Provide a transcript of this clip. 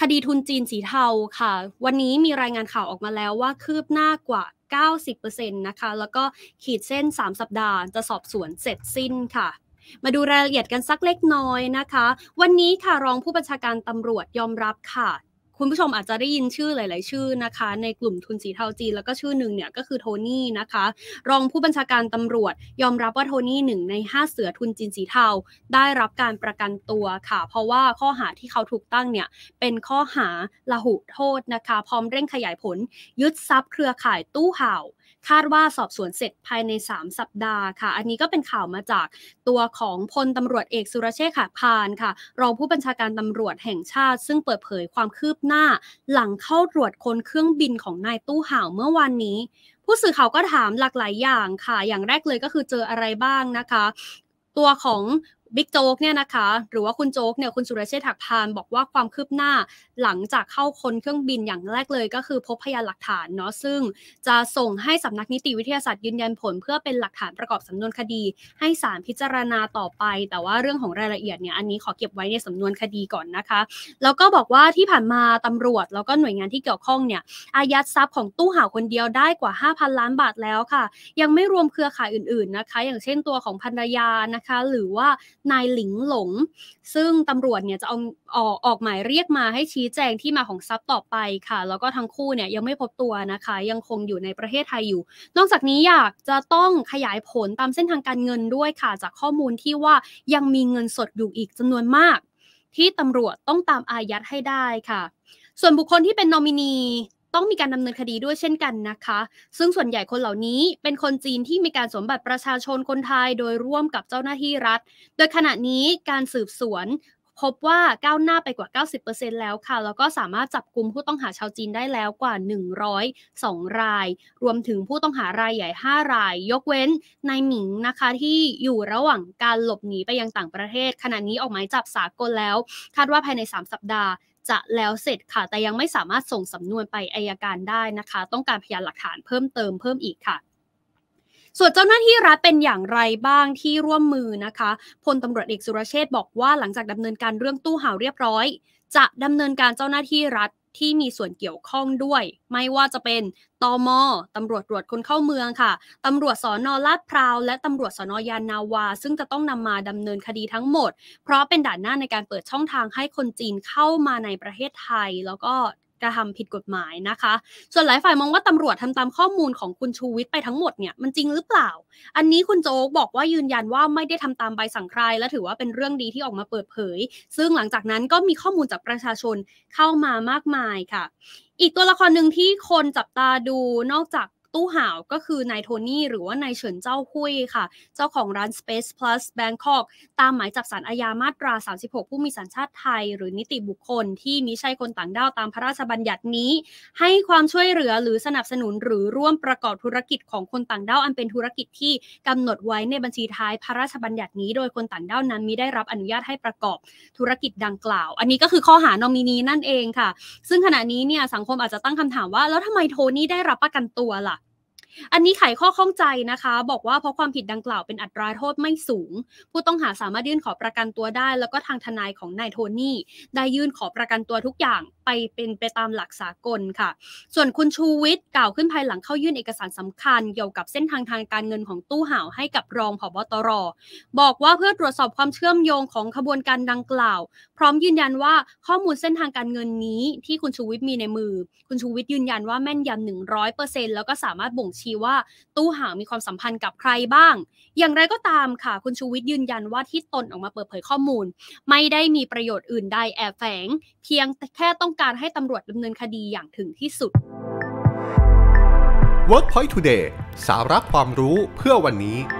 คดีทุนจีนสีเทาค่ะ วันนี้มีรายงานข่าวออกมาแล้วว่าคืบหน้ากว่า 90%นะคะ แล้วก็ขีดเส้น 3 สัปดาห์ จะสอบสวนเสร็จสิ้นค่ะ มาดูรายละเอียดกันสักเล็กน้อยนะคะ วันนี้ค่ะรองผู้บัญชาการตำรวจยอมรับค่ะคุณผู้ชมอาจจะได้ยินชื่อหลาย ๆ ชื่อนะคะ ในกลุ่มทุนสีเทาจีน แล้วก็ชื่อหนึ่งเนี่ยก็คือโทนี่นะคะ รองผู้บัญชาการตำรวจยอมรับว่าโทนี่หนึ่งใน 5 เสือทุนจีนสีเทาได้รับการประกันตัวค่ะ เพราะว่าข้อหาที่เขาถูกตั้งเนี่ยเป็นข้อหาละหุโทษนะคะ พร้อมเร่งขยายผลยึดทรัพย์เครือข่ายตู้ห่าวคาดว่าสอบสวนเสร็จภายใน 3 สัปดาห์ค่ะ อันนี้ก็เป็นข่าวมาจากตัวของพลตำรวจเอกสุรเชษฐ์ขาพานค่ะรองผู้บัญชาการตำรวจแห่งชาติ ซึ่งเปิดเผยความคืบหน้า หลังเข้าตรวจคนเครื่องบินของนายตู้ห่าวเมื่อวานนี้ ผู้สื่อข่าวก็ถามหลากหลายอย่างค่ะ อย่างแรกเลยก็คือเจออะไรบ้างนะคะ ตัวของบิ๊กโจ๊กเนี่ยนะคะ หรือว่าคุณโจ๊กเนี่ยคุณสุรเชษฐ์ถักพานบอกว่าความคืบหน้าหลังจากเข้าคนเครื่องบินอย่างแรกเลยก็คือพบพยานหลักฐานเนาะซึ่งจะส่งให้สำนักนิติวิทยาศาสตร์ยืนยันผล เพื่อเป็นหลักฐานประกอบสำนวนคดีให้ศาลพิจารณาต่อไป แต่ว่าเรื่องของรายละเอียดเนี่ยอันนี้ขอเก็บไว้ในสำนวนคดีก่อนนะคะแล้วก็บอกว่าที่ผ่านมาตำรวจแล้วก็หน่วยงานที่เกี่ยวข้องเนี่ยอายัดทรัพย์ของตู้ห่าวคนเดียวได้กว่า5,000ล้านบาทแล้วค่ะยังไม่รวมเครือข่ายอื่นๆนะคะ อย่างเช่นตัวของภรรยานะคะ หรือว่านายหลิงหลง ซึ่งตำรวจเนี่ยจะเอาออกออกหมายเรียกมาให้ชี้แจงที่มาของทรัพย์ต่อไปค่ะ แล้วก็ทั้งคู่เนี่ยยังไม่พบตัวนะคะยังคงอยู่ในประเทศไทยอยู่ นอกจากนี้อยากจะต้องขยายผลตามเส้นทางการเงินด้วยค่ะจากข้อมูลที่ว่ายังมีเงินสดอยู่อีกจำนวนมาก ที่ตำรวจต้องตามอายัดให้ได้ค่ะ ส่วนบุคคลที่เป็นนอมินีต้องมีการดำเนินคดีด้วยเช่นกันนะคะ ซึ่งส่วนใหญ่คนเหล่านี้เป็นคนจีนที่มีการสมบัติประชาชนคนไทยโดยร่วมกับเจ้าหน้าที่รัฐ โดยขณะนี้การสืบสวน พบว่าก้าวหน้าไปกว่า 90%แล้วค่ะ แล้วก็สามารถจับกลุ่มผู้ต้องหาชาวจีนได้แล้วกว่า102 ราย รวมถึงผู้ต้องหารายใหญ่ 5 ราย ยกเว้นนายหมิงนะคะที่อยู่ระหว่างการหลบหนีไปยังต่างประเทศ ขณะนี้ออกหมายจับสากลแล้ว คาดว่าภายใน 3 สัปดาห์จะแล้วเสร็จค่ะแต่ยังไม่สามารถส่งสำนวนไปอายการได้นะคะ ต้องการพยานหลักฐานเพิ่มเติมเพิ่มอีกค่ะ ส่วนเจ้าหน้าที่รัฐเป็นอย่างไรบ้างที่ร่วมมือนะคะพลตำรวจเอกสุรเชษบอกว่าหลังจากดำเนินการเรื่องตู้ห่าวเรียบร้อย จะดำเนินการเจ้าหน้าที่รัฐที่มีส่วนเกี่ยวข้องด้วย ไม่ว่าจะเป็นตอมอตำรวจตรวจคนเข้าเมืองค่ะตำรวจสอนอลาดพร้าว และตำรวจสอนอยานนาวา ซึ่งจะต้องนำมาดำเนินคดีทั้งหมด เพราะเป็นด่านหน้าในการเปิดช่องทางให้คนจีนเข้ามาในประเทศไทยแล้วก็กระทำผิดกฎหมายนะคะ ส่วนหลายฝ่ายมองว่าตำรวจทำตามข้อมูลของคุณชูวิทย์ไปทั้งหมดเนี่ยมันจริงหรือเปล่า อันนี้คุณโจ๊กบอกว่ายืนยันว่าไม่ได้ทำตามใบสั่งใคร และถือว่าเป็นเรื่องดีที่ออกมาเปิดเผย ซึ่งหลังจากนั้นก็มีข้อมูลจากประชาชนเข้ามามากมายค่ะ อีกตัวละครหนึ่งที่คนจับตาดูนอกจากตู้ห่าวก็คือนายโทนี่หรือว่านายเฉินเจ้าคุยค่ะ เจ้าของร้าน Space Plus Bangkok ตามหมายจับสารอาญามาตรา 36 ผู้มีสัญชาติไทย หรือนิติบุคคลที่มิใช่คนต่างด้าวตามพระราชบัญญัตินี้ ให้ความช่วยเหลือหรือสนับสนุนหรือร่วมประกอบธุรกิจของคนต่างด้าว อันเป็นธุรกิจที่กำหนดไว้ในบัญชีท้ายพระราชบัญญัตินี้ โดยคนต่างด้าวนั้นมิได้รับอนุญาตให้ประกอบธุรกิจดังกล่าว อันนี้ก็คือข้อหานอมินีนั่นเองค่ะ ซึ่งขณะนี้เนี่ยสังคมอาจจะตั้งคำถามว่าแล้วทำไมโทนี่ได้รับประกันตัวล่ะอันนี้ไขข้อข้องใจนะคะ บอกว่าเพราะความผิดดังกล่าวเป็นอัตราโทษไม่สูง ผู้ต้องหาสามารถยื่นขอประกันตัวได้ แล้วก็ทางทนายของนายโทนี่ได้ยื่นขอประกันตัวทุกอย่างไปเป็นไปตามหลักสากลค่ะ ส่วนคุณชูวิทย์กล่าวขึ้นภายหลังเข้ายื่นเอกสารสำคัญ เกี่ยวกับเส้นทางทางการเงินของตู้ห่าวให้กับรองผบตรบอกว่าเพื่อตรวจสอบความเชื่อมโยงของขบวนการดังกล่าว พร้อมยืนยันว่าข้อมูลเส้นทางการเงินนี้ ที่คุณชูวิทย์มีในมือ คุณชูวิทย์ยืนยันว่าแม่นยำหนึ่งร้อยเปอร์เซ็นต์แล้วก็สามารถบ่งชีว่าตู้ห่าวมีความสัมพันธ์กับใครบ้าง อย่างไรก็ตามค่ะ คุณชูวิทย์ยืนยันว่าที่ตนออกมาเปิดเผยข้อมูล ไม่ได้มีประโยชน์อื่นใดแอบแฝงเพียงแค่ต้องการให้ตำรวจดำเนินคดีอย่างถึงที่สุด WorkPoint Today สาระความรู้เพื่อวันนี้